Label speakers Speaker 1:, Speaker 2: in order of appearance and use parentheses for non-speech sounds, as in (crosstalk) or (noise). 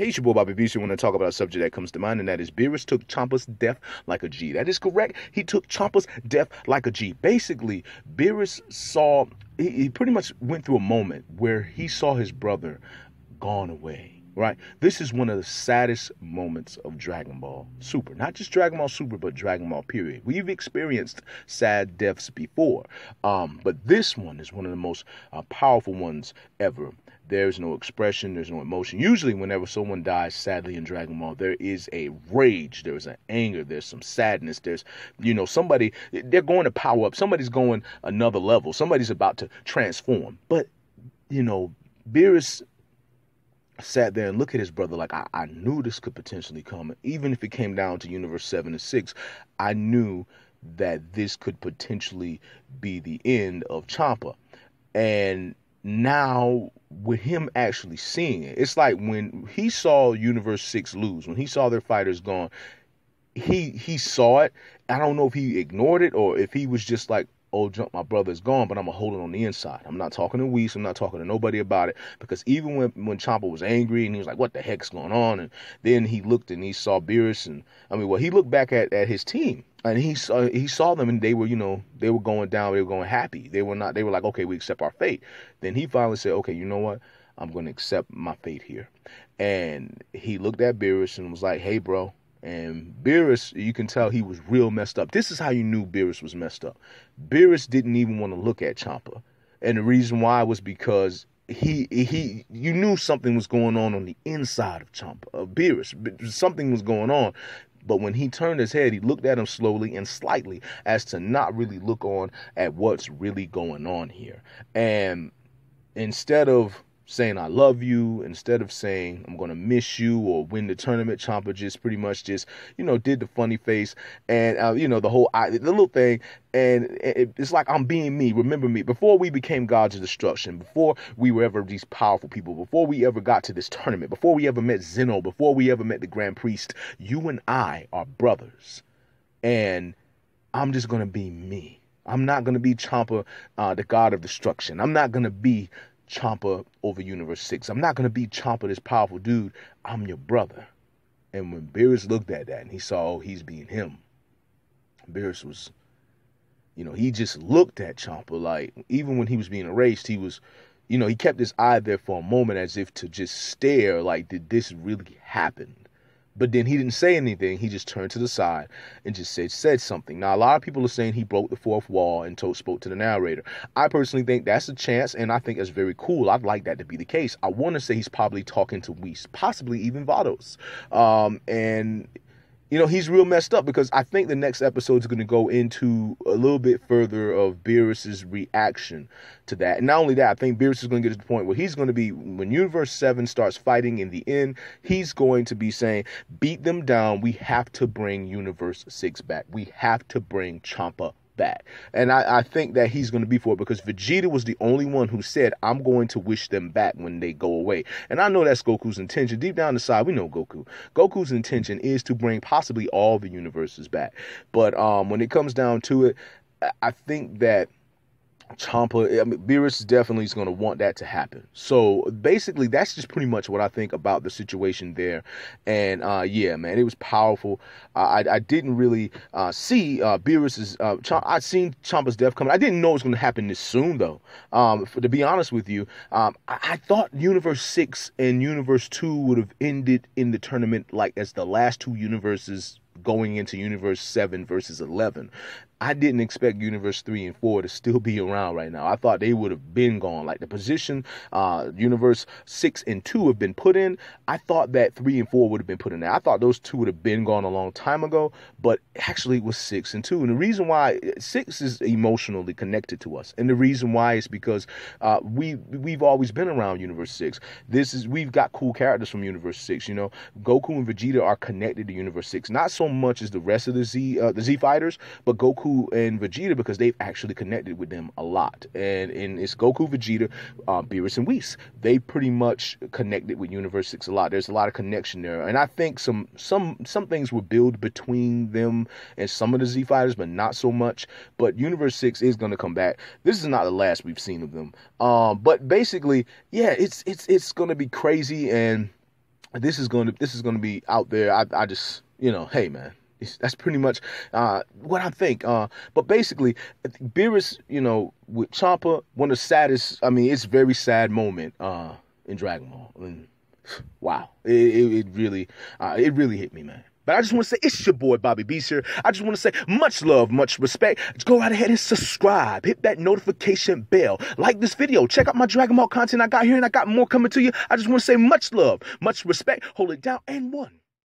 Speaker 1: Hey, it's your boy Bobby Beast. You want to talk about a subject that comes to mind, and that is Beerus took Chompa's death like a G. That is correct. He took Chompa's death like a G. Basically, Beerus saw, he, he pretty much went through a moment where he saw his brother gone away right? This is one of the saddest moments of Dragon Ball Super. Not just Dragon Ball Super, but Dragon Ball period. We've experienced sad deaths before, um, but this one is one of the most uh, powerful ones ever. There's no expression, there's no emotion. Usually, whenever someone dies, sadly, in Dragon Ball, there is a rage, there's an anger, there's some sadness, there's, you know, somebody, they're going to power up, somebody's going another level, somebody's about to transform. But, you know, Beerus sat there and looked at his brother like I, I knew this could potentially come. Even if it came down to universe seven and six, I knew that this could potentially be the end of Champa. And now with him actually seeing it, it's like when he saw Universe Six lose, when he saw their fighters gone, he he saw it. I don't know if he ignored it or if he was just like, "Oh, jump, my brother's gone," but I'm gonna hold it on the inside. I'm not talking to Weiss. I'm not talking to nobody about it because even when when Champa was angry and he was like, "What the heck's going on?" and then he looked and he saw Beerus and I mean, well, he looked back at at his team and he saw he saw them and they were you know they were going down they were going happy they were not they were like okay we accept our fate then he finally said okay you know what i'm going to accept my fate here and he looked at beerus and was like hey bro and beerus you can tell he was real messed up this is how you knew beerus was messed up beerus didn't even want to look at champa and the reason why was because he he you knew something was going on on the inside of Champa of Beerus. Something was going on but when he turned his head, he looked at him slowly and slightly as to not really look on at what's really going on here. And instead of saying I love you instead of saying I'm gonna miss you or win the tournament. Chomper just pretty much just you know did the funny face and uh, you know the whole I, the little thing, and it's like I'm being me. Remember me before we became gods of destruction, before we were ever these powerful people, before we ever got to this tournament, before we ever met Zeno, before we ever met the Grand Priest. You and I are brothers, and I'm just gonna be me. I'm not going to be Champa, uh, the god of destruction. I'm not going to be Chomper over Universe 6. I'm not going to be Chomper, this powerful dude. I'm your brother. And when Beerus looked at that and he saw oh, he's being him, Beerus was, you know, he just looked at Chomper like, even when he was being erased, he was, you know, he kept his eye there for a moment as if to just stare like, did this really happen? But then he didn't say anything. He just turned to the side and just said said something. Now a lot of people are saying he broke the fourth wall and told spoke to the narrator. I personally think that's a chance, and I think that's very cool. I'd like that to be the case. I want to say he's probably talking to Weiss, possibly even Vados. Um, and you know he's real messed up because I think the next episode is going to go into a little bit further of Beerus's reaction to that. And not only that, I think Beerus is going to get to the point where he's going to be when Universe Seven starts fighting in the end, he's going to be saying, "Beat them down. We have to bring Universe Six back. We have to bring Champa that. And I, I think that he's going to be for it because Vegeta was the only one who said, I'm going to wish them back when they go away. And I know that's Goku's intention. Deep down inside, we know Goku. Goku's intention is to bring possibly all the universes back. But um, when it comes down to it, I think that Champa, I mean, Beerus definitely is going to want that to happen. So basically, that's just pretty much what I think about the situation there. And uh, yeah, man, it was powerful. Uh, I, I didn't really uh, see uh, Beerus's. Uh, I'd seen Champa's death coming. I didn't know it was going to happen this soon, though. Um, for, to be honest with you, um, I, I thought Universe Six and Universe Two would have ended in the tournament like as the last two universes going into universe 7 versus 11 I didn't expect Universe 3 and 4 to still be around right now. I thought they would have been gone. Like the position uh, Universe 6 and 2 have been put in, I thought that 3 and 4 would have been put in there. I thought those two would have been gone a long time ago, but actually it was 6 and 2. And the reason why 6 is emotionally connected to us. And the reason why is because uh, we, we've always been around Universe 6. This is We've got cool characters from Universe 6. You know, Goku and Vegeta are connected to Universe 6. Not so much as the rest of the Z, uh, the Z fighters, but Goku Goku and Vegeta because they've actually connected with them a lot. And and it's Goku, Vegeta, uh, Beerus, and Whis. They pretty much connected with Universe Six a lot. There's a lot of connection there, and I think some some some things were built between them and some of the Z Fighters, but not so much. But Universe Six is going to come back. This is not the last we've seen of them. Um, but basically, yeah, it's it's it's going to be crazy, and this is going to this is going to be out there. I I just you know, hey man, that's pretty much uh, what I think. Uh, but basically, Beerus, you know, with Champa, one of the saddest. I mean, it's very sad moment uh, in Dragon Ball. I mean, (sighs) wow, it, it, it really, uh, it really hit me, man. But I just want to say it's your boy Bobby B here. I just want to say much love, much respect. Just go right ahead and subscribe. Hit that notification bell. Like this video. Check out my Dragon Ball content I got here, and I got more coming to you. I just want to say much love, much respect. Hold it down and one.